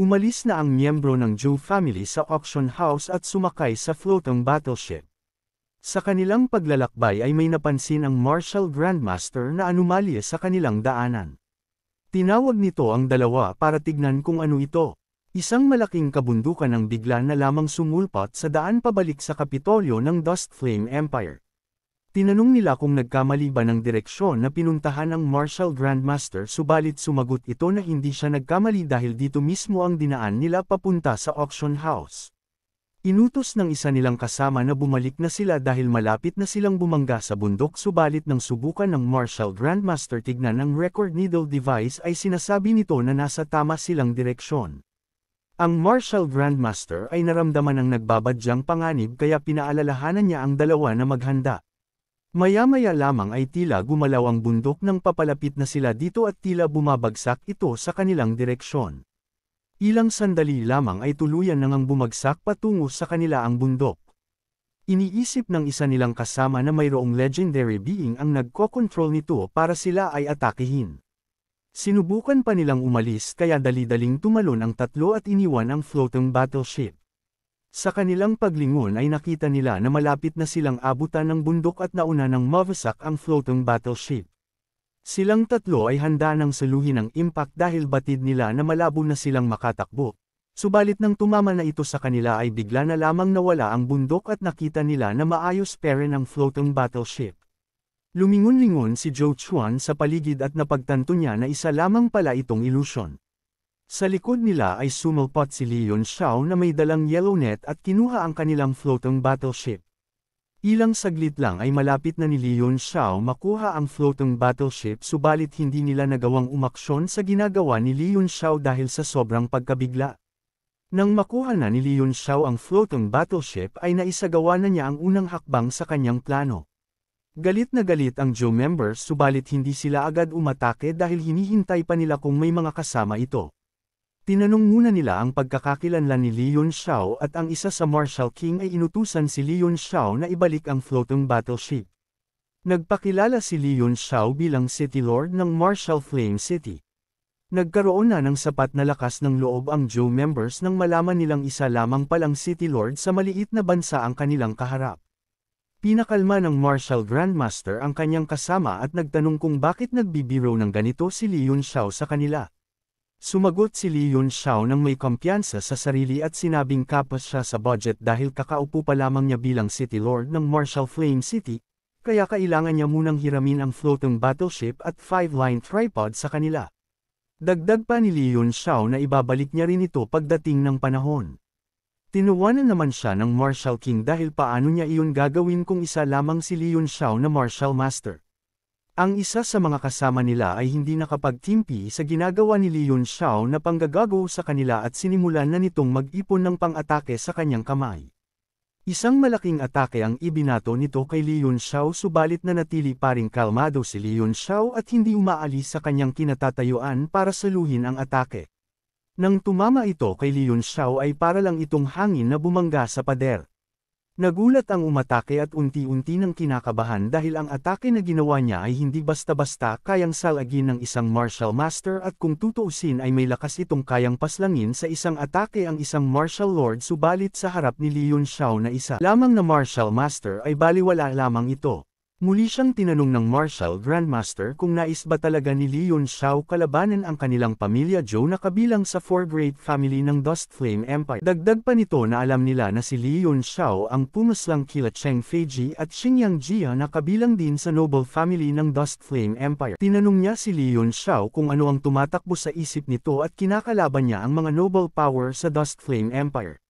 Umalis na ang miyembro ng Zhou family sa auction house at sumakay sa floatang battleship. Sa kanilang paglalakbay ay may napansin ang Marshal Grandmaster na anomalya sa kanilang daanan. Tinawag nito ang dalawa para tignan kung ano ito. Isang malaking kabundukan ang bigla na lamang sumulpot sa daan pabalik sa Kapitolyo ng Dust Flame Empire. Tinanong nila kung nagkamali ba ng direksyon na pinuntahan ng Marshall Grandmaster subalit sumagot ito na hindi siya nagkamali dahil dito mismo ang dinaan nila papunta sa auction house. Inutos ng isa nilang kasama na bumalik na sila dahil malapit na silang bumangga sa bundok subalit nang subukan ng Marshall Grandmaster tignan ang record needle device ay sinasabi nito na nasa tama silang direksyon. Ang Marshall Grandmaster ay naramdaman ng nagbabadyang panganib kaya pinaalalahanan niya ang dalawa na maghanda. Maya-maya lamang ay tila gumalaw ang bundok nang papalapit na sila dito at tila bumabagsak ito sa kanilang direksyon. Ilang sandali lamang ay tuluyan nang ang bumagsak patungo sa kanila ang bundok. Iniisip ng isa nilang kasama na mayroong legendary being ang nagko-control nito para sila ay atakihin. Sinubukan pa nilang umalis kaya dali-daling tumalon ang tatlo at iniwan ang floating battleship. Sa kanilang paglingon ay nakita nila na malapit na silang abutan ng bundok at nauna ng Mavasak ang floating battleship. Silang tatlo ay handa nang saluhin ang impact dahil batid nila na malabo na silang makatakbo. Subalit nang tumama na ito sa kanila ay bigla na lamang nawala ang bundok at nakita nila na maayos pere ng floating battleship. Lumingon-lingon si Joe Chuan sa paligid at napagtanto niya na isa lamang pala itong ilusyon. Sa likod nila ay sumulpot si Leon Xiao na may dalang yellow net at kinuha ang kanilang floatang battleship. Ilang saglit lang ay malapit na ni Leon Xiao makuha ang floatang battleship subalit hindi nila nagawang umaksyon sa ginagawa ni Leon Xiao dahil sa sobrang pagkabigla. Nang makuha na ni Leon Xiao ang floatang battleship ay naisagawa na niya ang unang hakbang sa kanyang plano. Galit na galit ang Joe members subalit hindi sila agad umatake dahil hinihintay pa nila kung may mga kasama ito. Tinanong muna nila ang pagkakakilanlan ni Leon Xiao at ang isa sa Marshal King ay inutusan si Leon Xiao na ibalik ang floating battleship. Nagpakilala si Leon Xiao bilang City Lord ng Marshal Flame City. Nagkaroon na ng sapat na lakas ng loob ang Joe members nang malaman nilang isa lamang palang City Lord sa maliit na bansa ang kanilang kaharap. Pinakalma ng Marshal Grandmaster ang kanyang kasama at nagtanong kung bakit nagbibiro ng ganito si Leon Xiao sa kanila. Sumagot si Lee Yun Shao ng may kumpiyansa sa sarili at sinabing kapos siya sa budget dahil kakaupo pa lamang niya bilang City Lord ng Marshall Flame City, kaya kailangan niya munang hiramin ang floating battleship at five-line tripod sa kanila. Dagdag pa ni Lee Yun Shao na ibabalik niya rin ito pagdating ng panahon. Tinuwanan naman siya ng Marshal King dahil paano niya iyon gagawin kung isa lamang si Lee Yun Shao na Marshal Master. Ang isa sa mga kasama nila ay hindi nakapagtimpi sa ginagawa ni Leon Xiao na panggagago sa kanila at sinimulan na nitong mag-ipon ng pang-atake sa kanyang kamay. Isang malaking atake ang ibinato nito kay Leon Xiao subalit na natili pa ring kalmado si Leon Xiao at hindi umaalis sa kanyang kinatatayuan para saluhin ang atake. Nang tumama ito kay Leon Xiao ay para lang itong hangin na bumangga sa pader. Nagulat ang umatake at unti-unti nang kinakabahan dahil ang atake na ginawa niya ay hindi basta-basta kayang salagin ng isang martial master at kung tutuusin ay may lakas itong kayang paslangin sa isang atake ang isang martial lord subalit sa harap ni Leon Xiao na isa lamang na martial master ay baliwala lamang ito. Muli siyang tinanong ng Marshal Grandmaster kung nais ba talaga ni Leon Shao kalabanan ang kanilang pamilya Zhou na kabilang sa four great family ng Dust Flame Empire. Dagdag pa nito na alam nila na si Leon Shao ang pumaslang kila Cheng Feiji at Xingyang Jia na kabilang din sa noble family ng Dust Flame Empire. Tinanong niya si Leon Shao kung ano ang tumatakbo sa isip nito at kinakalaban niya ang mga noble power sa Dust Flame Empire.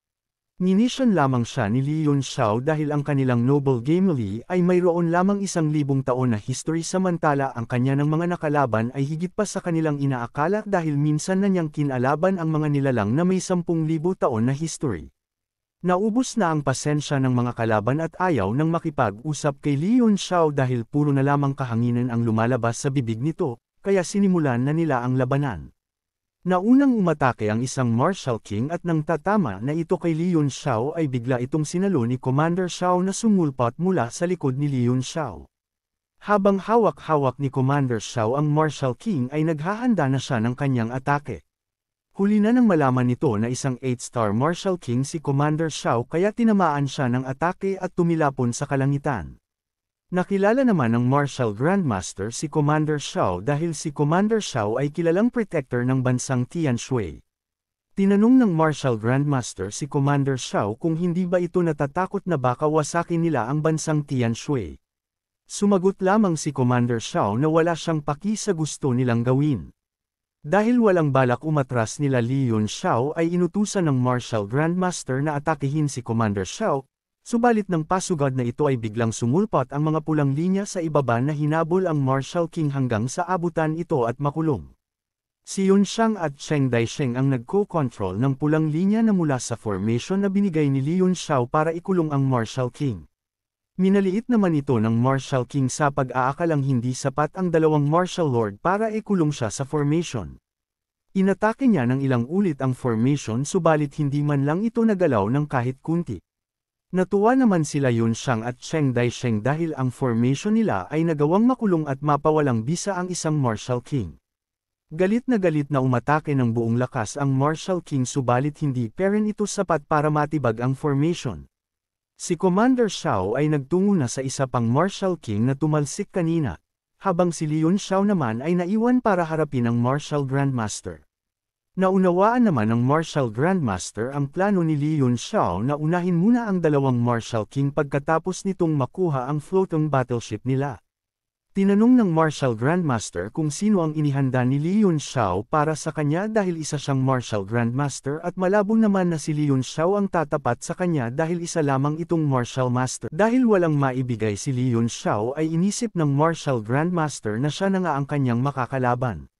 Ninisyon lamang siya ni Li Yun Xiao dahil ang kanilang noble family ay mayroon lamang isang libong taon na history samantala ang kanya ng mga nakalaban ay higit pa sa kanilang inaakala dahil minsan na niyang kinalaban ang mga nilalang na may sampung libo taon na history. Naubos na ang pasensya ng mga kalaban at ayaw nang makipag-usap kay Li Yun Xiao dahil puro na lamang kahanginan ang lumalabas sa bibig nito, kaya sinimulan na nila ang labanan. Naunang umatake ang isang Marshal King at nang tatama na ito kay Liun Xiao ay bigla itong sinalo ni Commander Xiao na sumulpot mula sa likod ni Liun Xiao. Habang hawak-hawak ni Commander Xiao ang Marshal King ay naghahanda na siya ng kanyang atake. Huli na nang malaman nito na isang 8-star Marshal King si Commander Xiao kaya tinamaan siya ng atake at tumilapon sa kalangitan. Nakilala naman ng Marshal Grandmaster si Commander Shao dahil si Commander Shao ay kilalang protector ng bansang Tian Shui. Tinanong ng Marshal Grandmaster si Commander Shao kung hindi ba ito natatakot na baka wasakin nila ang bansang Tian Shui. Sumagot lamang si Commander Shao na wala siyang paki sa gusto nilang gawin. Dahil walang balak umatras nila Li Yun Shao ay inutusan ng Marshal Grandmaster na atakihin si Commander Shao, Subalit ng pasugad na ito ay biglang sumulpot ang mga pulang linya sa ibaba na hinabol ang Marshal King hanggang sa abutan ito at makulong. Si Yun Yunshang at Cheng Daisheng ang nagko-control ng pulang linya na mula sa formation na binigay ni Li Yunshao para ikulong ang Marshal King. Minaliit naman ito ng Marshal King sa pag-aakalang hindi sapat ang dalawang Marshal Lord para ikulong siya sa formation. Inatake niya ng ilang ulit ang formation subalit hindi man lang ito nagalaw ng kahit kunti. Natuwa naman sila Yun Shang at Cheng Dai Sheng dahil ang formation nila ay nagawang makulong at mapawalang bisa ang isang Marshal King. Galit na galit na umatake ng buong lakas ang Marshal King subalit hindi peren ito sapat para matibag ang formation. Si Commander Xiao ay nagtungo na sa isa pang Marshal King na tumalsik kanina, habang si Leon Xiao naman ay naiwan para harapin ang Marshal Grandmaster. Naunawaan naman ng Marshal Grandmaster ang plano ni Li Yun Xiao na unahin muna ang dalawang Marshal King pagkatapos nitong makuha ang floating battleship nila. Tinanong ng Marshal Grandmaster kung sino ang inihanda ni Li Yun Xiao para sa kanya dahil isa siyang Marshal Grandmaster at malabo naman na si Li Yun Xiao ang tatapat sa kanya dahil isa lamang itong Marshal Master. Dahil walang maibigay si Li Yun Xiao ay inisip ng Marshal Grandmaster na siya na nga ang kanyang makakalaban.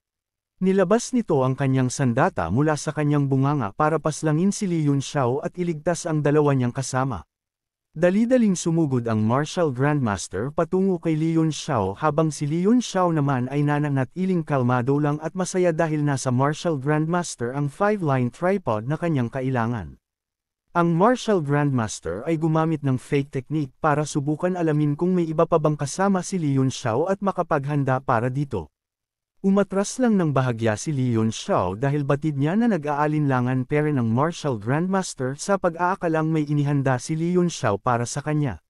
Nilabas nito ang kanyang sandata mula sa kanyang bunganga para paslangin si Li Yunxiao at iligtas ang dalawa niyang kasama. Dali-daling sumugod ang Martial Grandmaster patungo kay Li Yunxiao habang si Li Yunxiao naman ay nananatiling kalmado lang at masaya dahil nasa Martial Grandmaster ang five line tripod na kanyang kailangan. Ang Martial Grandmaster ay gumamit ng fake technique para subukan alamin kung may iba pa bang kasama si Li Yunxiao at makapaghanda para dito. Umatras lang ng bahagya si Leon Xiao dahil batid niya na nag-aalinlangan pere ng Martial Grandmaster sa pag-aakalang may inihanda si Leon Xiao para sa kanya.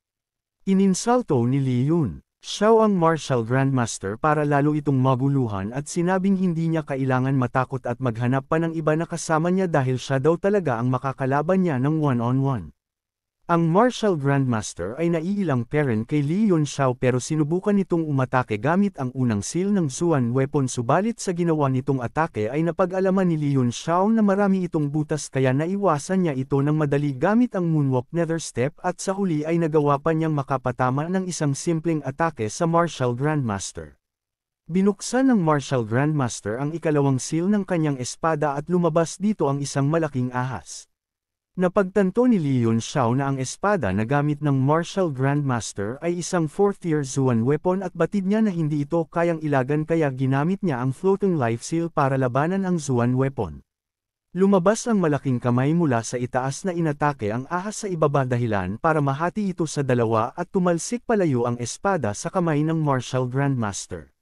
Ininsalto ni Leon Xiao ang Martial Grandmaster para lalo itong maguluhan at sinabing hindi niya kailangan matakot at maghanap pa ng iba na kasama niya dahil siya daw talaga ang makakalaban niya ng one-on-one. -on -one. Ang Martial Grandmaster ay naiilang parent kay Leon Yunxiao pero sinubukan nitong umatake gamit ang unang seal ng Suan weapon subalit sa ginawa nitong atake ay napag-alaman ni Leon Yunxiao na marami itong butas kaya naiwasan niya ito ng madali gamit ang moonwalk nether step at sa huli ay nagawa pa niyang makapatama ng isang simpleng atake sa Martial Grandmaster. Binuksan ng Martial Grandmaster ang ikalawang seal ng kanyang espada at lumabas dito ang isang malaking ahas. Napagtanto ni Leon Xiao na ang espada na gamit ng Martial Grandmaster ay isang 4th year Zuan weapon at batid niya na hindi ito kayang ilagan kaya ginamit niya ang floating life seal para labanan ang Zuan weapon. Lumabas ang malaking kamay mula sa itaas na inatake ang ahas sa ibaba dahilan para mahati ito sa dalawa at tumalsik palayo ang espada sa kamay ng Martial Grandmaster.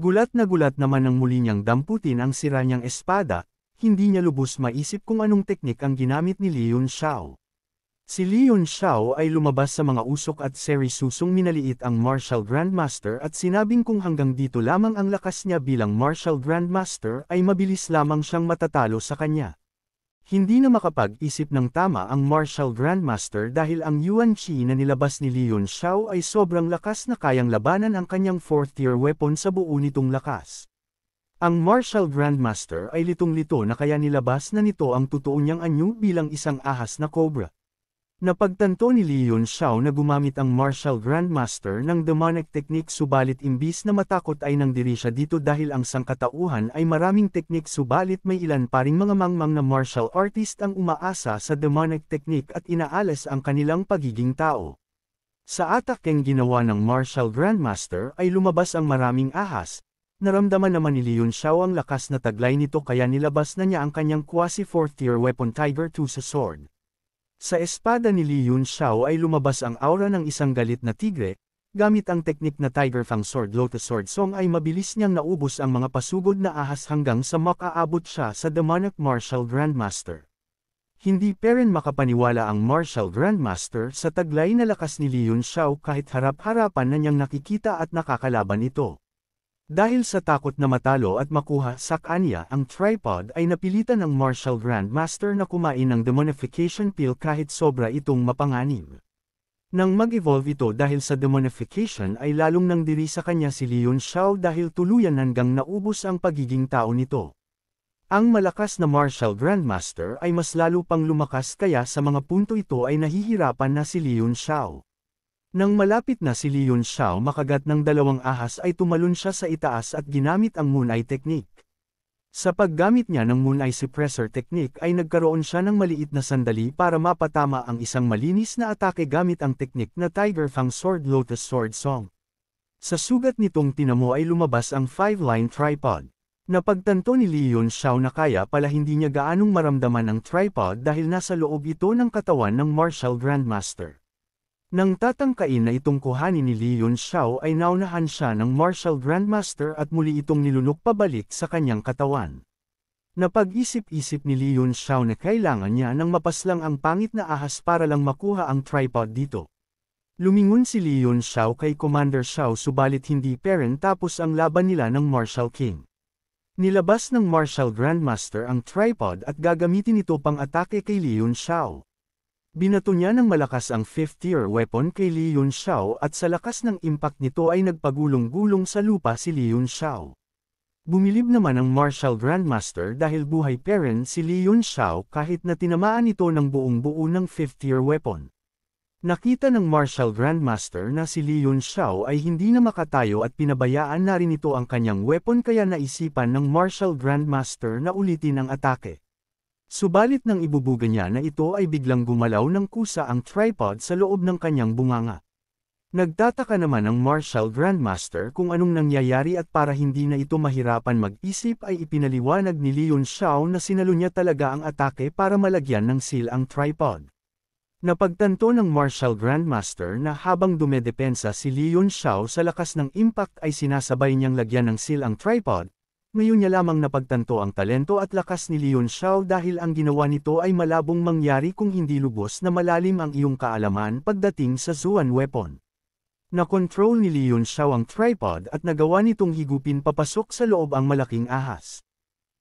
Gulat na gulat naman ng muli niyang damputin ang sira niyang espada, hindi niya lubos maisip kung anong teknik ang ginamit ni Leon Xiao. Si Leon Xiao ay lumabas sa mga usok at serisusong minaliit ang Martial Grandmaster at sinabing kung hanggang dito lamang ang lakas niya bilang Martial Grandmaster ay mabilis lamang siyang matatalo sa kanya. Hindi na makapag-isip ng tama ang Martial Grandmaster dahil ang Yuan Qi na nilabas ni Leon Xiao ay sobrang lakas na kayang labanan ang kanyang 4th tier weapon sa buo nitong lakas. Ang Marshall Grandmaster ay litong-lito na kaya nilabas na nito ang totoo niyang anyo bilang isang ahas na cobra. Napagtanto ni Leon Xiao na gumamit ang Martial Grandmaster ng demonic technique subalit imbis na matakot ay nangdiri siya dito dahil ang sangkatauhan ay maraming technique subalit may ilan pa ring mga mangmang na martial artist ang umaasa sa demonic technique at inaalas ang kanilang pagiging tao. Sa atakeng ginawa ng Martial Grandmaster ay lumabas ang maraming ahas, Naramdaman naman ni Leon Xiao ang lakas na taglay nito kaya nilabas na niya ang kanyang quasi fourth tier weapon Tiger 2 sa sword. Sa espada ni Leon Xiao ay lumabas ang aura ng isang galit na tigre, gamit ang teknik na Tiger Fang Sword Lotus Sword Song ay mabilis niyang naubos ang mga pasugod na ahas hanggang sa makaabot siya sa Demonic Martial Grandmaster. Hindi pa rin makapaniwala ang Martial Grandmaster sa taglay na lakas ni Leon Xiao kahit harap-harapan na niyang nakikita at nakakalaban ito. Dahil sa takot na matalo at makuha sa kanya ang tripod ay napilitan ng martial grandmaster na kumain ng demonification pill kahit sobra itong mapanganim. Nang mag-evolve ito dahil sa demonification ay lalong nang diri sa kanya si Leon Xiao dahil tuluyan hanggang naubos ang pagiging tao nito. Ang malakas na Martial Grandmaster ay mas lalo pang lumakas kaya sa mga punto ito ay nahihirapan na si Leon Xiao. Nang malapit na si Leon Xiao makagat ng dalawang ahas ay tumalon siya sa itaas at ginamit ang Moon Eye Technique. Sa paggamit niya ng Moon Eye Suppressor Technique ay nagkaroon siya ng maliit na sandali para mapatama ang isang malinis na atake gamit ang teknik na Tiger Fang Sword Lotus Sword Song. Sa sugat nitong tinamo ay lumabas ang five line tripod. Napagtanto ni Leon Xiao na kaya pala hindi niya gaanong maramdaman ang tripod dahil nasa loob ito ng katawan ng martial grandmaster. Nang tatangkain na itong kuhanin ni Li Yun Xiao ay naunahan siya ng Martial Grandmaster at muli itong nilunok pabalik sa kanyang katawan. Napag-isip-isip ni Li Yun Xiao na kailangan niya ng mapaslang ang pangit na ahas para lang makuha ang tripod dito. Lumingon si Li Yun Xiao kay Commander Xiao subalit hindi peren tapos ang laban nila ng Martial King. Nilabas ng Martial Grandmaster ang tripod at gagamitin ito pang atake kay Li Yun Xiao. Binato niya ng malakas ang fifth-tier weapon kay Li Xiao at sa lakas ng impact nito ay nagpagulong-gulong sa lupa si Li Xiao. Bumilib naman ang Martial Grandmaster dahil buhay pa rin si Li Xiao kahit na tinamaan ito ng buong buo ng fifth-tier weapon. Nakita ng Martial Grandmaster na si Li Xiao ay hindi na makatayo at pinabayaan na rin ito ang kanyang weapon kaya naisipan ng Martial Grandmaster na ulitin ang atake. Subalit nang ibubuga niya na ito ay biglang gumalaw ng kusa ang tripod sa loob ng kanyang bunganga. Nagtataka naman ang Marshall Grandmaster kung anong nangyayari at para hindi na ito mahirapan mag-isip ay ipinaliwanag ni Leon Shaw na sinalo niya talaga ang atake para malagyan ng seal ang tripod. Napagtanto ng Marshal Grandmaster na habang dumedepensa si Leon Shaw sa lakas ng impact ay sinasabay niyang lagyan ng seal ang tripod, ngayon niya lamang napagtanto ang talento at lakas ni Leon Xiao dahil ang ginawa nito ay malabong mangyari kung hindi lubos na malalim ang iyong kaalaman pagdating sa Zuan Weapon. Na-control ni Leon Xiao ang tripod at nagawa nitong higupin papasok sa loob ang malaking ahas.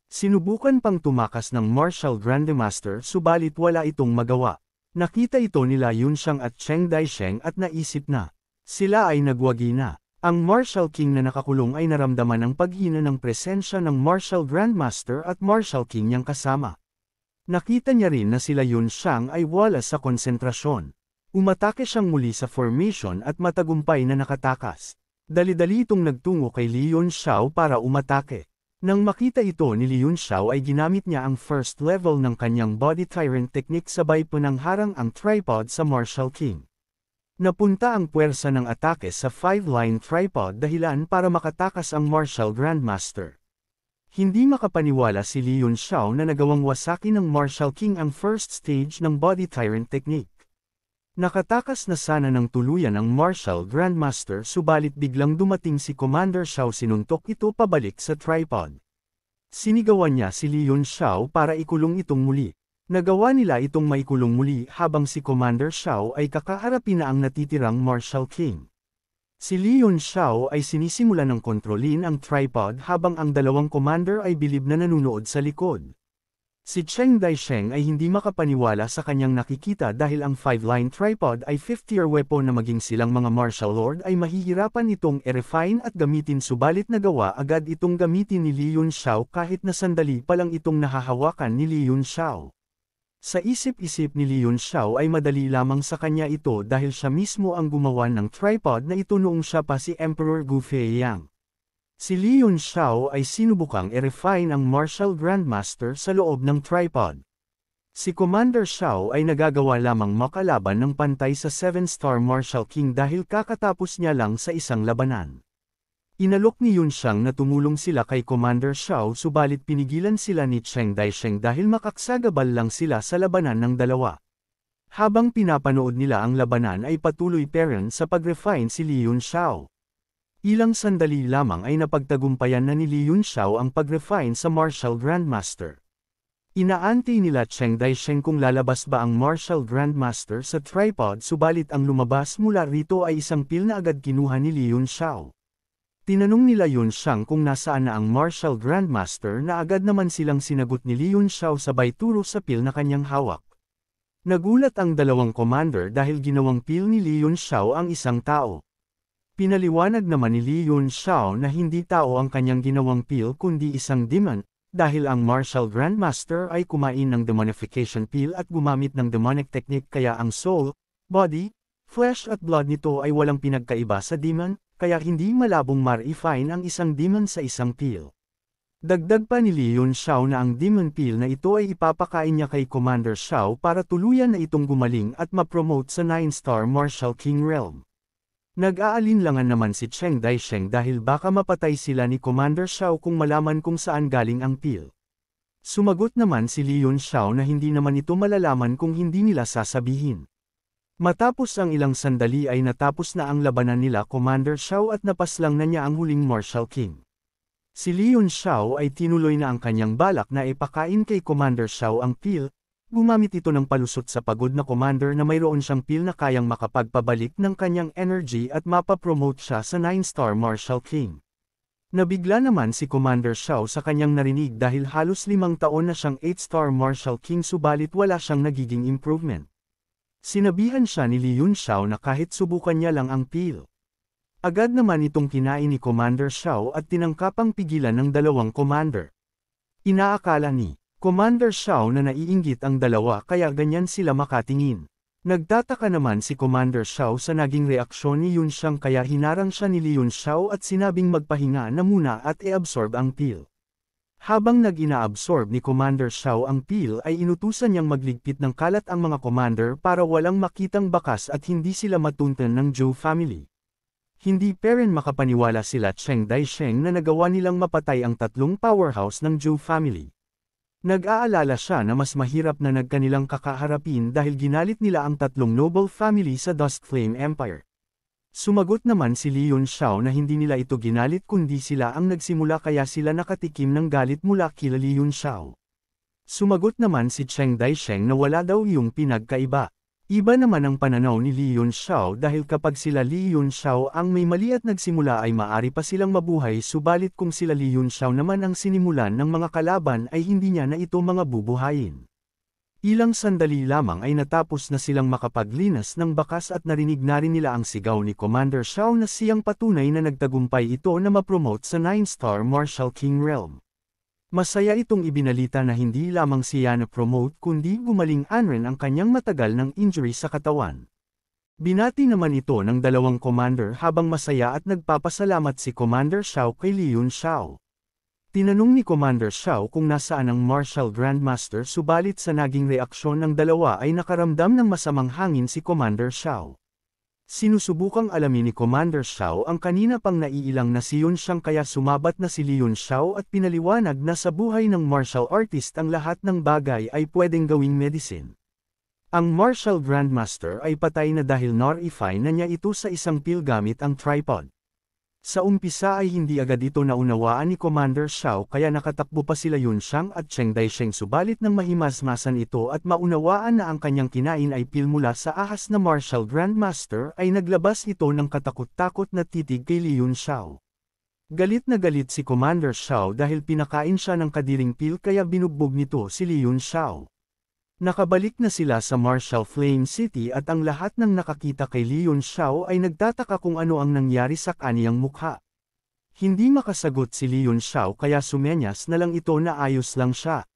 Sinubukan pang tumakas ng Martial Grandmaster subalit wala itong magawa. Nakita ito nila Yun Shang at Cheng Dai Sheng at naisip na, sila ay nagwagi na. Ang Marshal King na nakakulong ay naramdaman ang paghina ng presensya ng Marshal Grandmaster at Marshal King niyang kasama. Nakita niya rin na sila Yun Shang ay wala sa konsentrasyon. Umatake siyang muli sa formation at matagumpay na nakatakas. Dali-dali itong nagtungo kay Li Yun Shao para umatake. Nang makita ito ni Li Yun Shao ay ginamit niya ang first level ng kanyang body tyrant technique sabay harang ang tripod sa Marshal King. Napunta ang puwersa ng atake sa five-line tripod dahilan para makatakas ang Martial Grandmaster. Hindi makapaniwala si Li Yun Xiao na nagawang wasaki ng Martial King ang first stage ng Body Tyrant Technique. Nakatakas na sana ng tuluyan ang Marshal Grandmaster subalit biglang dumating si Commander Xiao sinuntok ito pabalik sa tripod. Sinigawan niya si Leon Xiao para ikulong itong muli. Nagawa nila itong maikulong muli habang si Commander Xiao ay kakaharapin na ang natitirang Marshal King. Si Leon Xiao ay sinisimula ng kontrolin ang tripod habang ang dalawang commander ay bilib na nanunood sa likod. Si Cheng Daisheng ay hindi makapaniwala sa kanyang nakikita dahil ang five-line tripod ay 50-year weapon na maging silang mga martial lord ay mahihirapan itong e-refine at gamitin subalit nagawa agad itong gamitin ni Leon Xiao kahit na sandali pa lang itong nahahawakan ni Leon Xiao. Sa isip-isip ni Leon Xiao ay madali lamang sa kanya ito dahil siya mismo ang gumawa ng tripod na ito noong siya pa si Emperor Gu Feiyang. Si Leon Xiao ay sinubukang i-refine ang martial grandmaster sa loob ng tripod. Si Commander Xiao ay nagagawa lamang makalaban ng pantay sa 7-star martial king dahil kakatapos niya lang sa isang labanan. Inalok ni Yun Shang na tumulong sila kay Commander Shao subalit pinigilan sila ni Cheng Daisheng dahil makaksagabal lang sila sa labanan ng dalawa. Habang pinapanood nila ang labanan ay patuloy Perrin sa pag-refine si Li Yun Shao. Ilang sandali lamang ay napagtagumpayan na ni Li Yun Shao ang pag-refine sa Martial Grandmaster. Inaanti nila Cheng Daisheng kung lalabas ba ang Martial Grandmaster sa tripod subalit ang lumabas mula rito ay isang pil na agad kinuha ni Li Yun Shao. Tinanong nila Yun Shang kung nasaan na ang Martial Grandmaster na agad naman silang sinagot ni Li Yun Shao sabay turo sa pil na kanyang hawak. Nagulat ang dalawang commander dahil ginawang pil ni Li Yun Shao ang isang tao. Pinaliwanag naman ni Li Yun Shao na hindi tao ang kanyang ginawang pil kundi isang demon, dahil ang Martial Grandmaster ay kumain ng demonification pil at gumamit ng demonic technique kaya ang soul, body, flesh at blood nito ay walang pinagkaiba sa demon, kaya hindi malabong ma-refine ang isang demon sa isang peel. Dagdag pa ni Leon Xiao na ang demon peel na ito ay ipapakain niya kay Commander Xiao para tuluyan na itong gumaling at ma-promote sa 9-star Martial King Realm. Nag-aalinlangan naman si Cheng Dai Sheng dahil baka mapatay sila ni Commander Xiao kung malaman kung saan galing ang peel. Sumagot naman si Leon Xiao na hindi naman ito malalaman kung hindi nila sasabihin. Matapos ang ilang sandali ay natapos na ang labanan nila Commander Shao at napaslang na niya ang huling Marshal King. Si Leon Shao ay tinuloy na ang kanyang balak na ipakain kay Commander Shao ang pil, gumamit ito ng palusot sa pagod na commander na mayroon siyang pil na kayang makapagpabalik ng kanyang energy at mapapromote siya sa 9-star Marshal King. Nabigla naman si Commander Shao sa kanyang narinig dahil halos limang taon na siyang 8-star Marshal King subalit wala siyang nagiging improvement. Sinabihan siya ni Li Yun Xiao na kahit subukan niya lang ang pill. Agad naman itong kinain ni Commander Xiao at tinangkapang pigilan ng dalawang commander. Inaakala ni Commander Xiao na naiinggit ang dalawa kaya ganyan sila makatingin. Nagtataka naman si Commander Xiao sa naging reaksyon ni Yun Shang kaya hinarang siya ni Li Yun Xiao at sinabing magpahinga na muna at e-absorb ang pill. Habang nag-inaabsorb ni Commander Shao ang pil ay inutusan niyang magligpit ng kalat ang mga commander para walang makitang bakas at hindi sila matuntan ng Zhou family. Hindi pa rin makapaniwala sila Cheng Dai Sheng na nagawa nilang mapatay ang tatlong powerhouse ng Zhou family. Nag-aalala siya na mas mahirap na nagkanilang kakaharapin dahil ginalit nila ang tatlong noble family sa Dust Flame Empire. Sumagot naman si Leon Xiao na hindi nila ito ginalit kundi sila ang nagsimula kaya sila nakatikim ng galit mula kila Leon Xiao. Sumagot naman si Cheng Daisheng na wala daw yung pinagkaiba. Iba naman ang pananaw ni Leon Xiao dahil kapag sila Leon Xiao ang may mali at nagsimula ay maari pa silang mabuhay subalit kung sila Leon Xiao naman ang sinimulan ng mga kalaban ay hindi niya na ito mga bubuhayin. Ilang sandali lamang ay natapos na silang makapaglinas ng bakas at narinig na rin nila ang sigaw ni Commander Shao na siyang patunay na nagtagumpay ito na mapromote sa 9-star Marshal King Realm. Masaya itong ibinalita na hindi lamang siya na-promote kundi gumaling rin ang kanyang matagal ng injury sa katawan. Binati naman ito ng dalawang commander habang masaya at nagpapasalamat si Commander Shao kay Liun Shao. Tinanong ni Commander Shao kung nasaan ang Marshal Grandmaster subalit sa naging reaksyon ng dalawa ay nakaramdam ng masamang hangin si Commander Shao. Sinusubukang alamin ni Commander Shao ang kanina pang naiilang na si Yun Shang kaya sumabat na si Leon Shao at pinaliwanag na sa buhay ng martial artist ang lahat ng bagay ay pwedeng gawing medicine. Ang martial grandmaster ay patay na dahil norify na niya ito sa isang pill gamit ang tripod. Sa umpisa ay hindi agad ito naunawaan ni Commander Xiao kaya nakatakbo pa sila Yun Shang at Cheng Daisheng subalit nang mahimasmasan ito at maunawaan na ang kanyang kinain ay pil mula sa ahas na Martial Grandmaster ay naglabas ito ng katakot-takot na titig kay Li Yun Shao. Galit na galit si Commander Xiao dahil pinakain siya ng kadiring pil kaya binugbog nito si Li Yun Shao. Nakabalik na sila sa Marshall Flame City at ang lahat ng nakakita kay Leon Xiao ay nagtataka kung ano ang nangyari sa kaniyang mukha. Hindi makasagot si Leon Xiao kaya sumenyas na lang ito na ayos lang siya.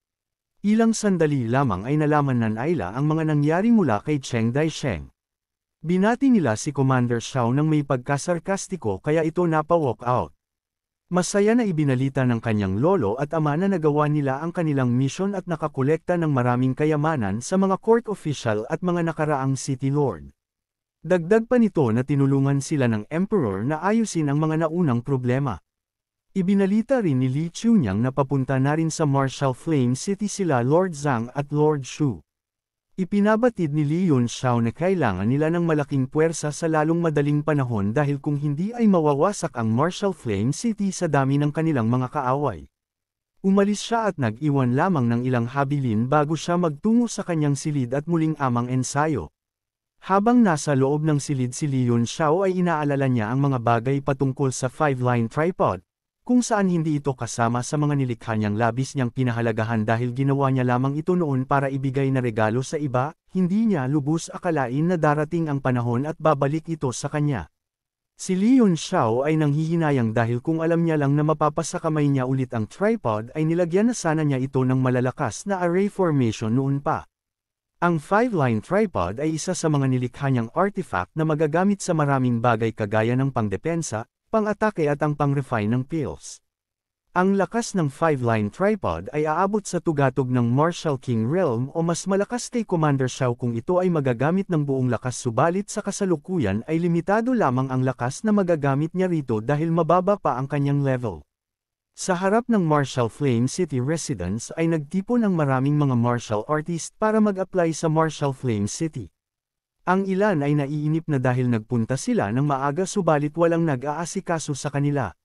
Ilang sandali lamang ay nalaman ng Ayla ang mga nangyari mula kay Cheng Dai Sheng. Binati nila si Commander Xiao ng may pagkasarkastiko kaya ito napawalk out. Masaya na ibinalita ng kanyang lolo at ama na nagawa nila ang kanilang misyon at nakakolekta ng maraming kayamanan sa mga court official at mga nakaraang city lord. Dagdag pa nito na tinulungan sila ng emperor na ayusin ang mga naunang problema. Ibinalita rin ni Li Chunyang na papunta na rin sa Marshall Flame City sila Lord Zhang at Lord Shu. Ipinabatid ni Lee Yun na kailangan nila ng malaking puwersa sa lalong madaling panahon dahil kung hindi ay mawawasak ang Marshall Flame City sa dami ng kanilang mga kaaway. Umalis siya at nag-iwan lamang ng ilang habilin bago siya magtungo sa kanyang silid at muling amang ensayo. Habang nasa loob ng silid si Leon Shao ay inaalala niya ang mga bagay patungkol sa five-line tripod, kung saan hindi ito kasama sa mga nilikha niyang labis niyang pinahalagahan dahil ginawa niya lamang ito noon para ibigay na regalo sa iba, hindi niya lubos akalain na darating ang panahon at babalik ito sa kanya. Si Leon Xiao ay nanghihinayang dahil kung alam niya lang na mapapasa kamay niya ulit ang tripod ay nilagyan na sana niya ito ng malalakas na array formation noon pa. Ang five-line tripod ay isa sa mga nilikha niyang artifact na magagamit sa maraming bagay kagaya ng pangdepensa, pang-atake at ang pang-refine ng pills. Ang lakas ng 5-line tripod ay aabot sa tugatog ng Marshal King Realm o mas malakas kay Commander Shaw kung ito ay magagamit ng buong lakas subalit sa kasalukuyan ay limitado lamang ang lakas na magagamit niya rito dahil mababa pa ang kanyang level. Sa harap ng Marshall Flame City Residence ay nagtipon ang maraming mga martial artist para mag-apply sa Marshall Flame City. Ang ilan ay naiinip na dahil nagpunta sila ng maaga subalit walang nag-aasikaso sa kanila.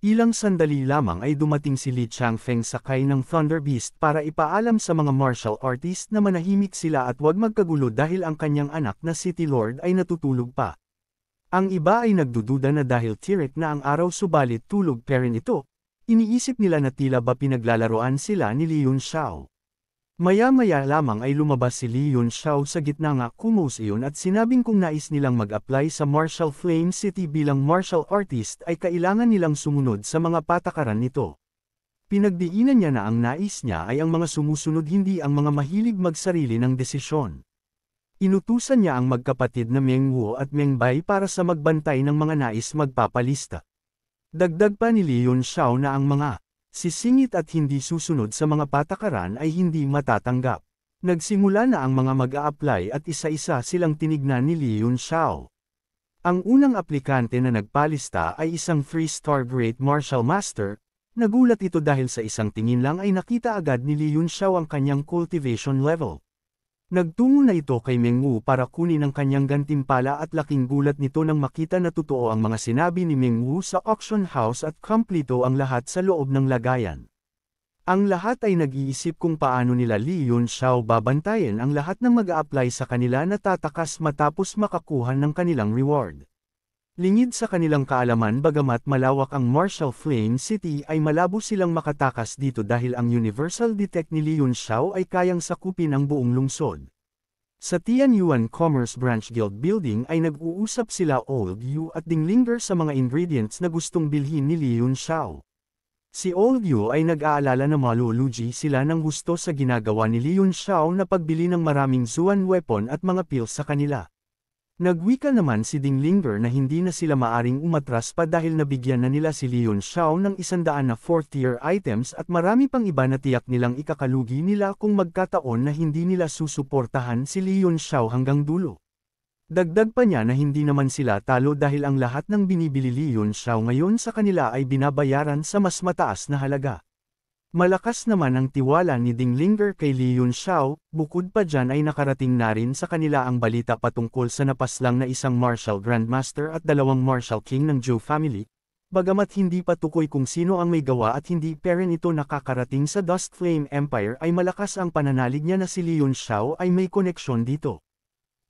Ilang sandali lamang ay dumating si Li Changfeng sakay ng Thunder Beast para ipaalam sa mga martial artist na manahimik sila at huwag magkagulo dahil ang kanyang anak na City Lord ay natutulog pa. Ang iba ay nagdududa na dahil tirik na ang araw subalit tulog pa rin ito, iniisip nila na tila ba pinaglalaroan sila ni Liun Xiao. Maya-maya lamang ay lumabas si Lee Yun Xiao sa gitna ng Kumos iyon at sinabing kung nais nilang mag-apply sa Martial Flame City bilang martial artist ay kailangan nilang sumunod sa mga patakaran nito. Pinagdiinan niya na ang nais niya ay ang mga sumusunod hindi ang mga mahilig magsarili ng desisyon. Inutusan niya ang magkapatid na Meng Wu at Meng Bai para sa magbantay ng mga nais magpapalista. Dagdag pa ni Lee Yun Xiao na ang mga Sisingit at hindi susunod sa mga patakaran ay hindi matatanggap. Nagsimula na ang mga mag-a-apply at isa-isa silang tinignan ni Leon Xiao. Ang unang aplikante na nagpalista ay isang 3-star Great Martial Master, nagulat ito dahil sa isang tingin lang ay nakita agad ni Leon Xiao ang kanyang cultivation level. Nagtungo na ito kay Meng Wu para kunin ang kanyang gantimpala at laking gulat nito nang makita na totoo ang mga sinabi ni Meng Wu sa auction house at kumplito ang lahat sa loob ng lagayan. Ang lahat ay nag-iisip kung paano nila Li Yun Xiao babantayan ang lahat ng mag apply sa kanila na tatakas matapos makakuha ng kanilang reward. Lingid sa kanilang kaalaman bagamat malawak ang Marshall Flame City ay malabo silang makatakas dito dahil ang universal detect ni Liun Xiao ay kayang sakupin ang buong lungsod. Sa Tianyuan Commerce Branch Guild Building ay nag-uusap sila Old Yu at Dinglinger sa mga ingredients na gustong bilhin ni Liyun Xiao. Si Old Yu ay nag-aalala na maluluji sila ng gusto sa ginagawa ni Liyun Xiao na pagbili ng maraming Zuan weapon at mga pills sa kanila. Nagwika naman si Ding Linger na hindi na sila maaring umatras pa dahil nabigyan na nila si Leon Xiao ng isandaan na fourth tier items at marami pang iba na tiyak nilang ikakalugi nila kung magkataon na hindi nila susuportahan si Leon Xiao hanggang dulo. Dagdag pa niya na hindi naman sila talo dahil ang lahat ng binibili Leon Xiao ngayon sa kanila ay binabayaran sa mas mataas na halaga. Malakas naman ang tiwala ni Ding Linger kay Li Xiao, bukod pa dyan ay nakarating na rin sa kanila ang balita patungkol sa napaslang na isang Martial Grandmaster at dalawang Martial King ng Zhou family, bagamat hindi pa tukoy kung sino ang may gawa at hindi peren ito nakakarating sa Dust Flame Empire ay malakas ang pananalig niya na si Li Xiao ay may koneksyon dito.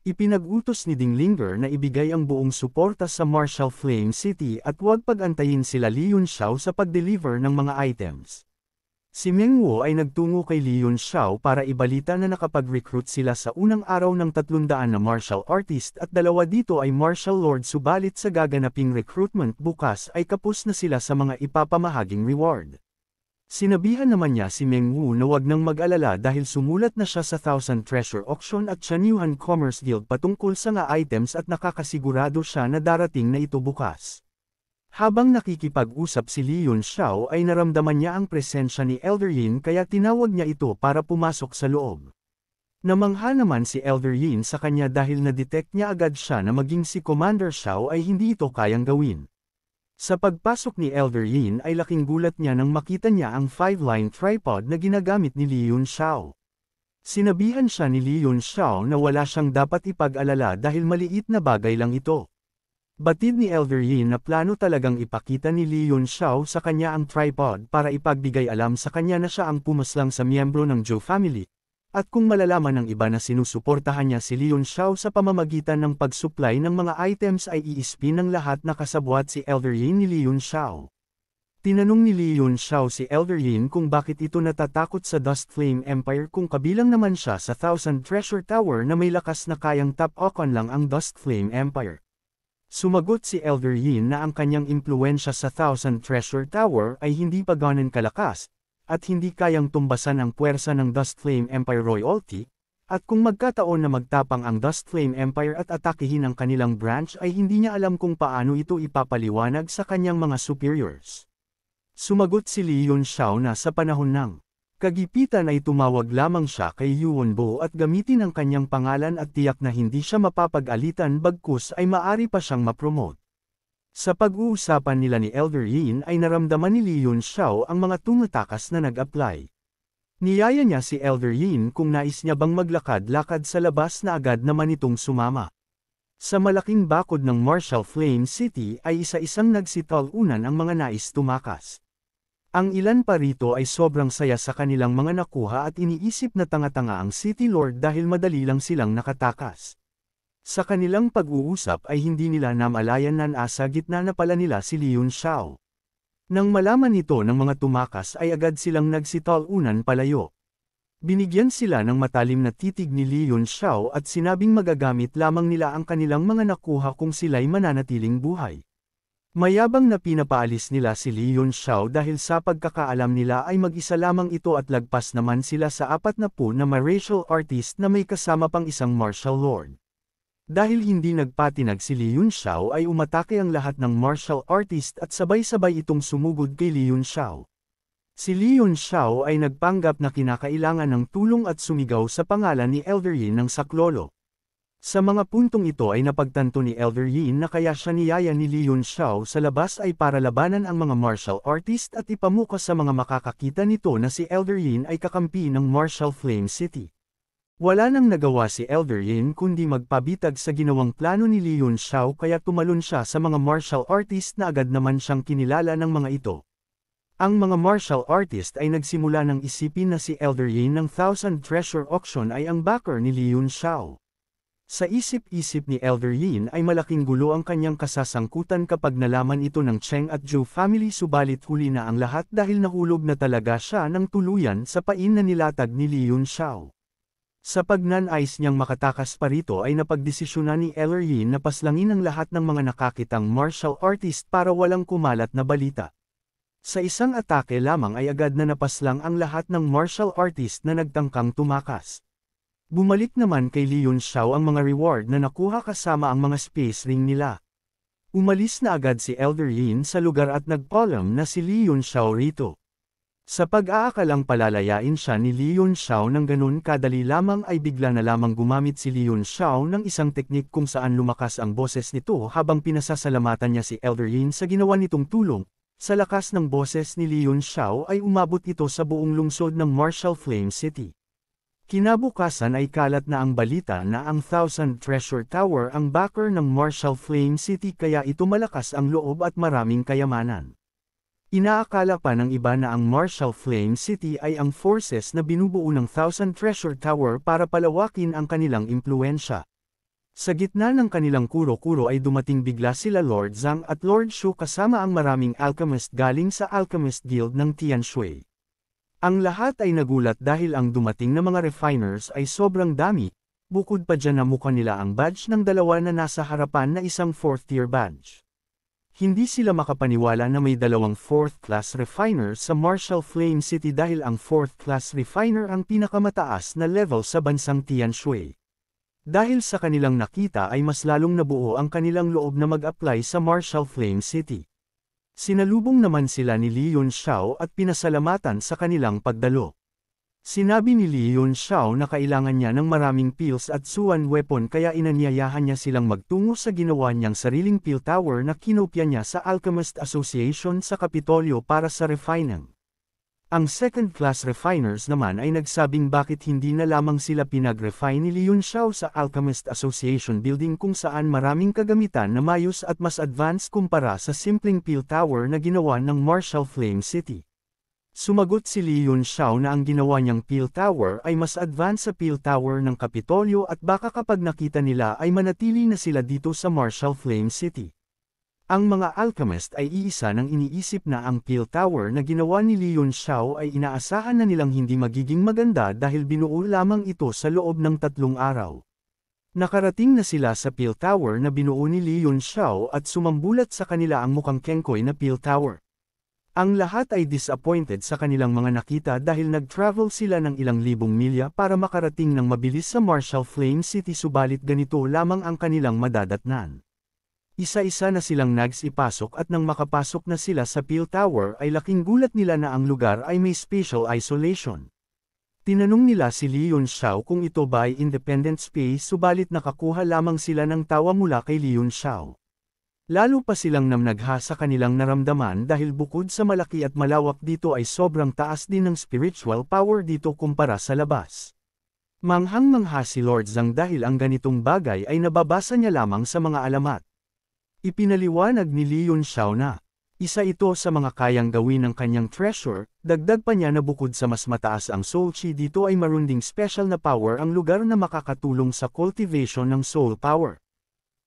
Ipinag-utos ni Ding Linger na ibigay ang buong suporta sa Martial Flame City at huwag pag-antayin sila Li Xiao sa pag-deliver ng mga items. Si Meng Wu ay nagtungo kay Li Yun Xiao para ibalita na nakapag-recruit sila sa unang araw ng 300 na martial artist at dalawa dito ay martial lord subalit sa gaganaping recruitment bukas ay kapos na sila sa mga ipapamahaging reward. Sinabihan naman niya si Meng Wu na huwag nang mag-alala dahil sumulat na siya sa Thousand Treasure Auction at Chanyuhan Commerce Guild patungkol sa nga items at nakakasigurado siya na darating na ito bukas. Habang nakikipag-usap si Li Xiao ay naramdaman niya ang presensya ni Elder Yin kaya tinawag niya ito para pumasok sa loob. Namangha naman si Elder Yin sa kanya dahil na-detect niya agad siya na maging si Commander Xiao ay hindi ito kayang gawin. Sa pagpasok ni Elder Yin ay laking gulat niya nang makita niya ang five-line tripod na ginagamit ni Li Xiao. Sinabihan siya ni Li Xiao na wala siyang dapat ipag-alala dahil maliit na bagay lang ito. Batid ni Elder Yin na plano talagang ipakita ni Li Yun Xiao sa kanya ang tripod para ipagbigay alam sa kanya na siya ang pumaslang sa miyembro ng Zhou family. At kung malalaman ng iba na sinusuportahan niya si Leon Xiao sa pamamagitan ng pagsupply ng mga items ay iispin ng lahat na kasabwat si Elder Yin ni Leon Xiao. Tinanong ni Leon Xiao si Elder Yin kung bakit ito natatakot sa Dust Flame Empire kung kabilang naman siya sa Thousand Treasure Tower na may lakas na kayang top-ocon lang ang Dust Flame Empire. Sumagot si Elder Yin na ang kanyang impluensya sa Thousand Treasure Tower ay hindi pa ganun kalakas, at hindi kayang tumbasan ang puwersa ng Dust Flame Empire Royalty, at kung magkataon na magtapang ang Dust Flame Empire at atakihin ang kanilang branch ay hindi niya alam kung paano ito ipapaliwanag sa kanyang mga superiors. Sumagot si Li Yun Xiao na sa panahon ng Kagipitan ay tumawag lamang siya kay Yuonbo at gamitin ang kanyang pangalan at tiyak na hindi siya mapapag-alitan bagkus ay maari pa siyang mapromote. Sa pag-uusapan nila ni Elder Yin ay naramdaman ni Li Yun Xiao ang mga tumatakas na nag-apply. Niyaya niya si Elder Yin kung nais niya bang maglakad-lakad sa labas na agad naman itong sumama. Sa malaking bakod ng Marshall Flame City ay isa-isang nagsitalunan ang mga nais tumakas. Ang ilan pa rito ay sobrang saya sa kanilang mga nakuha at iniisip na tanga-tanga ang City Lord dahil madali lang silang nakatakas. Sa kanilang pag-uusap ay hindi nila namalayan na nasa gitna na pala nila si Liun Xiao. Nang malaman ito ng mga tumakas ay agad silang nagsitalunan palayo. Binigyan sila ng matalim na titig ni Liun Xiao at sinabing magagamit lamang nila ang kanilang mga nakuha kung sila'y mananatiling buhay. Mayabang na pinapaalis nila si Li Yun Xiao dahil sa pagkakaalam nila ay mag-isa lamang ito at lagpas naman sila sa apat na po na martial artist na may kasama pang isang martial lord. Dahil hindi nagpatinag si Li Yun Xiao ay umatake ang lahat ng martial artist at sabay-sabay itong sumugod kay Li Yun Xiao. Si Li Yun Xiao ay nagpanggap na kinakailangan ng tulong at sumigaw sa pangalan ni Elder Yin ng Saklolo. Sa mga puntong ito ay napagtanto ni Elder Yin na kaya siya niyaya ni Leon Xiao sa labas ay para labanan ang mga martial artist at ipamuka sa mga makakakita nito na si Elder Yin ay kakampi ng Martial Flame City. Wala nang nagawa si Elder Yin kundi magpabitag sa ginawang plano ni Leon Xiao kaya tumalon siya sa mga martial artist na agad naman siyang kinilala ng mga ito. Ang mga martial artist ay nagsimula ng isipin na si Elder Yin ng Thousand Treasure Auction ay ang backer ni Leon Xiao. Sa isip-isip ni Elder Yin ay malaking gulo ang kanyang kasasangkutan kapag nalaman ito ng Cheng at Zhou family subalit huli na ang lahat dahil nahulog na talaga siya ng tuluyan sa pain na nilatag ni Liyun Xiao. Sa pagnanais niyang makatakas pa rito ay napagdesisyonan ni Elder Yin na paslangin ang lahat ng mga nakakitang martial artist para walang kumalat na balita. Sa isang atake lamang ay agad na napaslang ang lahat ng martial artist na nagtangkang tumakas. Bumalik naman kay Li Xiao ang mga reward na nakuha kasama ang mga space ring nila. Umalis na agad si Elder Yin sa lugar at nagpolom na si Li Xiao rito. Sa pag-aakalang palalayain siya ni Li Xiao nang ganun kadali lamang ay bigla na lamang gumamit si Li Xiao ng isang teknik kung saan lumakas ang boses nito habang pinasasalamatan niya si Elder Yin sa ginawa nitong tulong. Sa lakas ng boses ni Li Xiao ay umabot ito sa buong lungsod ng Martial Flame City. Kinabukasan ay kalat na ang balita na ang Thousand Treasure Tower ang backer ng Marshall Flame City kaya ito malakas ang loob at maraming kayamanan. Inaakala pa ng iba na ang Marshall Flame City ay ang forces na binubuo ng Thousand Treasure Tower para palawakin ang kanilang impluensya. Sa gitna ng kanilang kuro-kuro ay dumating bigla sila Lord Zhang at Lord Shu kasama ang maraming alchemist galing sa Alchemist Guild ng Tianshui. Ang lahat ay nagulat dahil ang dumating na mga refiners ay sobrang dami, bukod pa dyan na mukha nila ang badge ng dalawa na nasa harapan na isang fourth-tier badge. Hindi sila makapaniwala na may dalawang fourth-class refiner sa Marshall Flame City dahil ang fourth-class refiner ang pinakamataas na level sa bansang Tianshui. Dahil sa kanilang nakita ay mas lalong nabuo ang kanilang loob na mag-apply sa Marshall Flame City. Sinalubong naman sila ni Li Yunxiao at pinasalamatan sa kanilang pagdalo. Sinabi ni Li Yunxiao na kailangan niya ng maraming pills at suan weapon kaya inanyayahan niya silang magtungo sa ginawa niyang sariling pill tower na kinopya niya sa Alchemist Association sa Kapitolyo para sa refining. Ang second-class refiners naman ay nagsabing bakit hindi na lamang sila pinag-refine ni Leon Xiao sa Alchemist Association building kung saan maraming kagamitan na mayos at mas advanced kumpara sa simpleng peel tower na ginawa ng Marshall Flame City. Sumagot si Leon Xiao na ang ginawa niyang peel tower ay mas advanced sa peel tower ng Kapitolyo at baka kapag nakita nila ay manatili na sila dito sa Marshall Flame City. Ang mga alchemist ay iisa ng iniisip na ang pill tower na ginawa ni Leon Xiao ay inaasahan na nilang hindi magiging maganda dahil binuo lamang ito sa loob ng tatlong araw. Nakarating na sila sa pill tower na binuo ni Leon Xiao at sumambulat sa kanila ang mukhang kengkoy na pill tower. Ang lahat ay disappointed sa kanilang mga nakita dahil nag-travel sila ng ilang libong milya para makarating ng mabilis sa Marshall Flame City subalit ganito lamang ang kanilang madadatnan. Isa-isa na silang nags ipasok at nang makapasok na sila sa Peel Tower ay laking gulat nila na ang lugar ay may special isolation. Tinanong nila si Leon Xiao kung ito ba ay independent space subalit nakakuha lamang sila ng tawa mula kay Leon Xiao. Lalo pa silang namnagha sa kanilang naramdaman dahil bukod sa malaki at malawak dito ay sobrang taas din ng spiritual power dito kumpara sa labas. Manghang-mangha si Lord Zhang dahil ang ganitong bagay ay nababasa niya lamang sa mga alamat. Ipinaliwanag ni Leon Xiao na, isa ito sa mga kayang gawin ng kanyang treasure, dagdag pa niya na bukod sa mas mataas ang soul chi dito ay marunding special na power ang lugar na makakatulong sa cultivation ng soul power.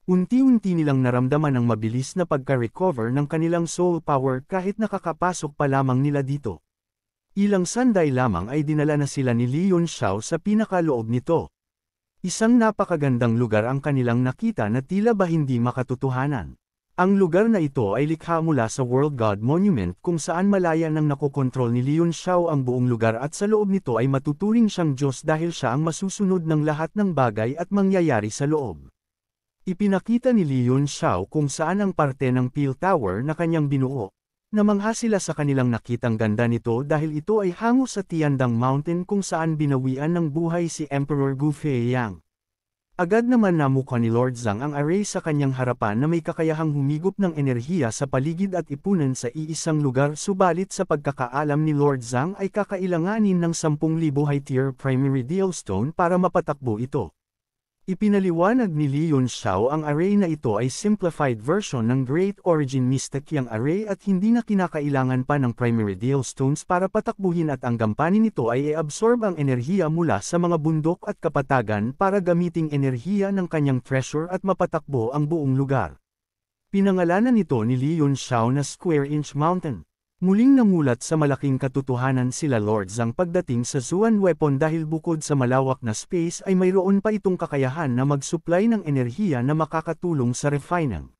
Unti-unti nilang naramdaman ang mabilis na pagka-recover ng kanilang soul power kahit nakakapasok pa lamang nila dito. Ilang sanday lamang ay dinala na sila ni Leon Xiao sa pinakaloob nito. Isang napakagandang lugar ang kanilang nakita na tila ba hindi makatotohanan. Ang lugar na ito ay likha mula sa World God Monument kung saan malaya nang nakokontrol ni Leon Xiao ang buong lugar at sa loob nito ay matuturing siyang Diyos dahil siya ang masusunod ng lahat ng bagay at mangyayari sa loob. Ipinakita ni Leon Xiao kung saan ang parte ng Peel Tower na kanyang binuo. Namangha sila sa kanilang nakitang ganda nito dahil ito ay hango sa Tiandang Mountain kung saan binawian ng buhay si Emperor Gu Feiyang. Agad naman namukha ni Lord Zhang ang array sa kanyang harapan na may kakayahang humigop ng enerhiya sa paligid at ipunan sa iisang lugar subalit sa pagkakaalam ni Lord Zhang ay kakailanganin ng 10,000 high-tier primary deal stone para mapatakbo ito. Ipinaliwanag ni Leon Xiao ang array na ito ay simplified version ng Great Origin Yang Array at hindi na kinakailangan pa ng primary deal stones para patakbuhin at ang gampanin nito ay i absorb ang enerhiya mula sa mga bundok at kapatagan para gamiting enerhiya ng kanyang treasure at mapatakbo ang buong lugar. Pinangalanan nito ni Leon Xiao na Square Inch Mountain. Muling namulat sa malaking katotohanan sila Lord Zhang pagdating sa Zuan Weapon dahil bukod sa malawak na space ay mayroon pa itong kakayahan na mag-supply ng enerhiya na makakatulong sa refining.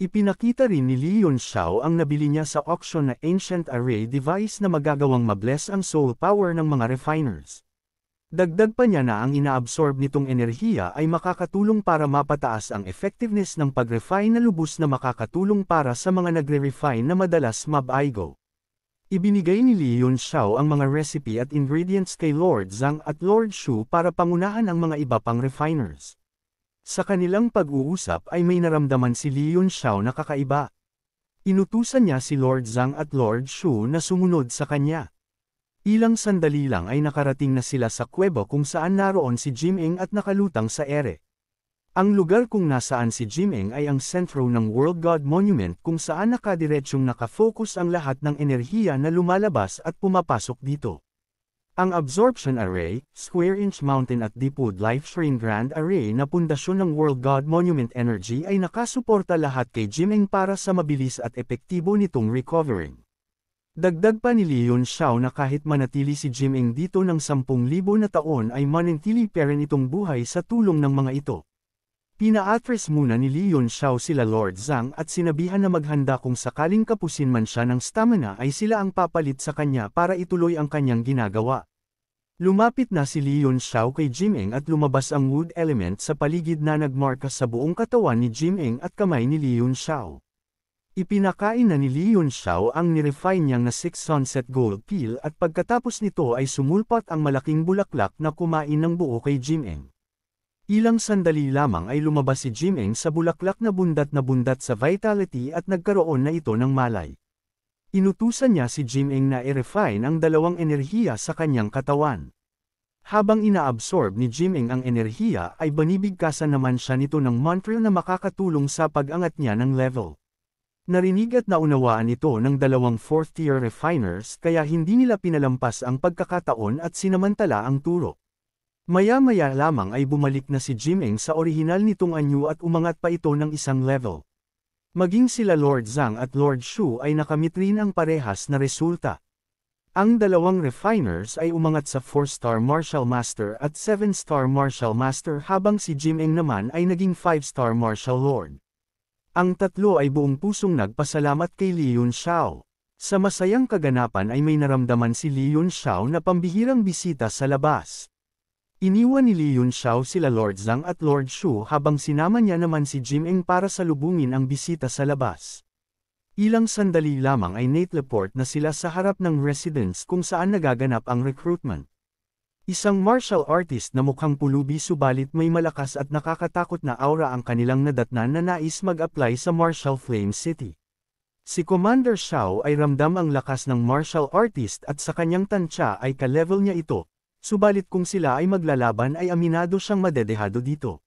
Ipinakita rin ni Leon Xiao ang nabili niya sa auction na ancient array device na magagawang mabless ang soul power ng mga refiners. Dagdag pa niya na ang inaabsorb nitong enerhiya ay makakatulong para mapataas ang effectiveness ng pag-refine na lubos na makakatulong para sa mga nagre-refine na madalas mabaigo. Ibinigay ni Li Yun Xiao ang mga recipe at ingredients kay Lord Zhang at Lord Shu para pangunahan ang mga iba pang refiners. Sa kanilang pag-uusap ay may naramdaman si Li Yun Xiao na kakaiba. Inutusan niya si Lord Zhang at Lord Shu na sumunod sa kanya. Ilang sandali lang ay nakarating na sila sa kuweba kung saan naroon si Jimeng at nakalutang sa ere. Ang lugar kung nasaan si Jimeng ay ang sentro ng World God Monument kung saan nakadiretsyong nakafocus ang lahat ng enerhiya na lumalabas at pumapasok dito. Ang Absorption Array, Square Inch Mountain at Deepwood Life Lifetrain Grand Array na pundasyon ng World God Monument Energy ay nakasuporta lahat kay Jimeng para sa mabilis at epektibo nitong recovering. Dagdag pa ni Leon Xiao na kahit manatili si Jim Eng dito ng 10,000 na taon ay manintili pa rin itong buhay sa tulong ng mga ito. pina Pinaatres muna ni Leon Xiao sila Lord Zhang at sinabihan na maghanda kung sakaling kapusin man siya ng stamina ay sila ang papalit sa kanya para ituloy ang kanyang ginagawa. Lumapit na si Leon Xiao kay Jim Eng at lumabas ang wood element sa paligid na nagmarka sa buong katawan ni Jim Eng at kamay ni Leon Xiao. Ipinakain na ni Leon Xiao ang nirefine niyang na 6 Sunset Gold Peel at pagkatapos nito ay sumulpot ang malaking bulaklak na kumain ng buo kay Jim Eng. Ilang sandali lamang ay lumabas si Jim Eng sa bulaklak na bundat na bundat sa vitality at nagkaroon na ito ng malay. Inutusan niya si Jim Eng na i-refine ang dalawang enerhiya sa kanyang katawan. Habang inaabsorb ni Jimeng ang enerhiya ay banibigkasan naman siya nito ng mantra na makakatulong sa pag-angat niya ng level. Narinig at naunawaan ito ng dalawang fourth-tier refiners kaya hindi nila pinalampas ang pagkakataon at sinamantala ang turo. Maya-maya lamang ay bumalik na si Jimeng sa orihinal nitong anyo at umangat pa ito ng isang level. Maging sila Lord Zhang at Lord Shu ay nakamit rin ang parehas na resulta. Ang dalawang refiners ay umangat sa 4-star Martial Master at 7-star Martial Master habang si Jimeng naman ay naging 5-star Martial Lord. Ang tatlo ay buong pusong nagpasalamat kay Li Xiao. Sa masayang kaganapan ay may naramdaman si Li Xiao na pambihirang bisita sa labas. Iniwan ni Li Xiao sila Lord Zhang at Lord Shu habang sinama niya naman si Jim Eng para salubungin ang bisita sa labas. Ilang sandali lamang ay Nate na sila sa harap ng residence kung saan nagaganap ang recruitment. Isang martial artist na mukhang pulubi subalit may malakas at nakakatakot na aura ang kanilang nadatnan na nais mag-apply sa Martial Flame City. Si Commander Shao ay ramdam ang lakas ng martial artist at sa kanyang tansya ay ka-level niya ito, subalit kung sila ay maglalaban ay aminado siyang madedehado dito.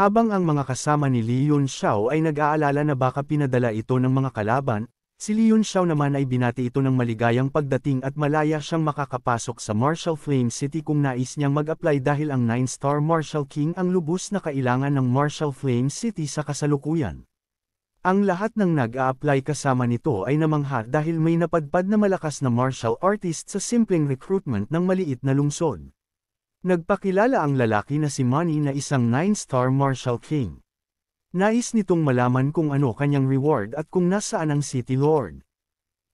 Habang ang mga kasama ni Li Yun Xiao ay nag-aalala na baka pinadala ito ng mga kalaban, Si Leon Xiao naman ay binati ito ng maligayang pagdating at malaya siyang makakapasok sa Marshall Flame City kung nais niyang mag-apply dahil ang 9-star Marshall King ang lubos na kailangan ng Marshall Flame City sa kasalukuyan. Ang lahat ng nag-a-apply kasama nito ay namangha dahil may napadpad na malakas na martial artist sa simpleng recruitment ng maliit na lungsod. Nagpakilala ang lalaki na si Manny na isang 9-star martial king. Nais nitong malaman kung ano kanyang reward at kung nasaan ang City Lord.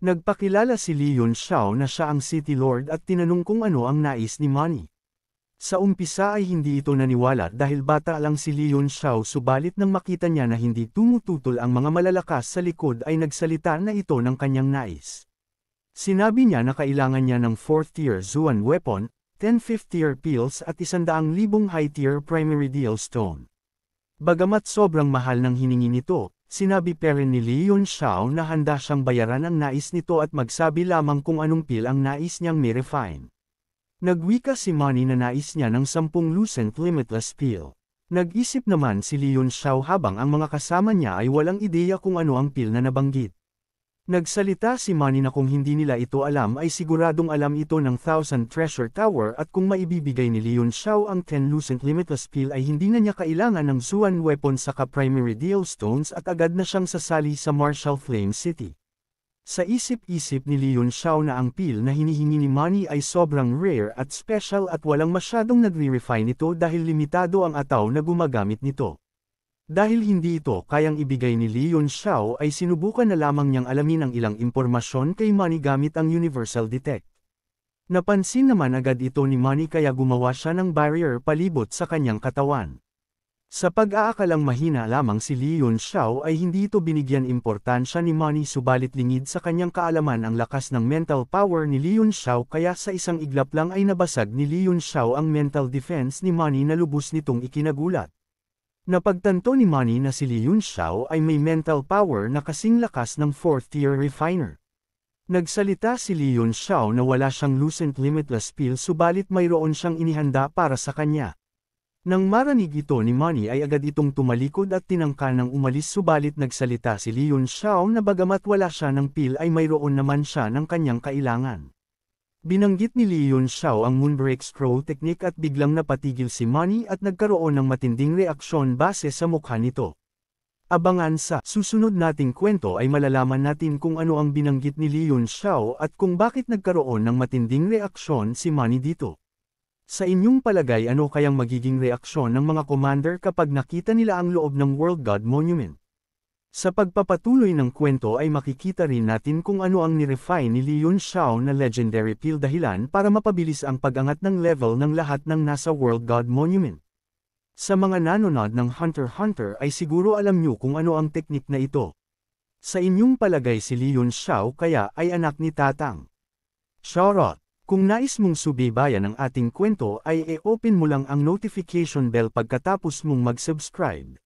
Nagpakilala si Li Yun Xiao na siya ang City Lord at tinanong kung ano ang nais ni Manny. Sa umpisa ay hindi ito naniwala dahil bata lang si Li Yun Xiao subalit nang makita niya na hindi tumututol ang mga malalakas sa likod ay nagsalita na ito ng kanyang nais. Sinabi niya na kailangan niya ng 4th tier Zuan weapon, 10 5th tier pills at 100,000 high tier primary deal stone. Bagamat sobrang mahal ng hiningi nito, sinabi Perrin ni Leon Xiao na handa siyang bayaran ang nais nito at magsabi lamang kung anong pill ang nais niyang mirefine. Nagwika si Manny na nais niya ng 10 lucent limitless pill. Nag-isip naman si Leon Xiao habang ang mga kasama niya ay walang ideya kung ano ang pill na nabanggit. Nagsalita si Manny na kung hindi nila ito alam ay siguradong alam ito ng Thousand Treasure Tower at kung maibibigay ni Leon Xiao ang Ten Lucent Limitless Pill ay hindi na niya kailangan ng Zuan Weapon sa ka Primary Deal Stones at agad na siyang sasali sa Martial Flame City. Sa isip-isip ni Leon Xiao na ang pill na hinihingi ni Manny ay sobrang rare at special at walang masyadong nagre-refine ito dahil limitado ang ataw na gumagamit nito. Dahil hindi ito kayang ibigay ni Leon Xiao ay sinubukan na lamang niyang alamin ang ilang impormasyon kay Manny gamit ang Universal Detect. Napansin naman agad ito ni Manny kaya gumawa siya ng barrier palibot sa kanyang katawan. Sa pag-aakalang mahina lamang si Leon Xiao ay hindi ito binigyan importansya ni Manny subalit lingid sa kanyang kaalaman ang lakas ng mental power ni Leon Xiao kaya sa isang iglap lang ay nabasag ni Leon Xiao ang mental defense ni Manny na lubos nitong ikinagulat. Napagtanto ni Manny na si Liyun Xiao ay may mental power na kasing lakas ng fourth-tier refiner. Nagsalita si Liyun Xiao na wala siyang Lucent Limitless Pill subalit mayroon siyang inihanda para sa kanya. Nang marinig ito ni Manny ay agad itong tumalikod at tinangka ng umalis subalit nagsalita si Leon Xiao na bagamat wala siya ng pill ay mayroon naman siya ng kanyang kailangan. Binanggit ni Leon Xiao ang Moonbreak Scroll technique at biglang napatigil si Manny at nagkaroon ng matinding reaksyon base sa mukha nito. Abangan sa susunod nating kwento ay malalaman natin kung ano ang binanggit ni Leon Xiao at kung bakit nagkaroon ng matinding reaksyon si Manny dito. Sa inyong palagay ano kayang magiging reaksyon ng mga commander kapag nakita nila ang loob ng World God Monument? Sa pagpapatuloy ng kwento ay makikita rin natin kung ano ang nirefine ni Liun Xiao na legendary Peel dahilan para mapabilis ang pagangat ng level ng lahat ng nasa World God Monument. Sa mga nanonood ng Hunter Hunter ay siguro alam nyo kung ano ang teknik na ito. Sa inyong palagay si Liun Xiao kaya ay anak ni Tatang. Shorot, kung nais mong subaybayan ang ating kwento ay e-open mo lang ang notification bell pagkatapos mong mag-subscribe.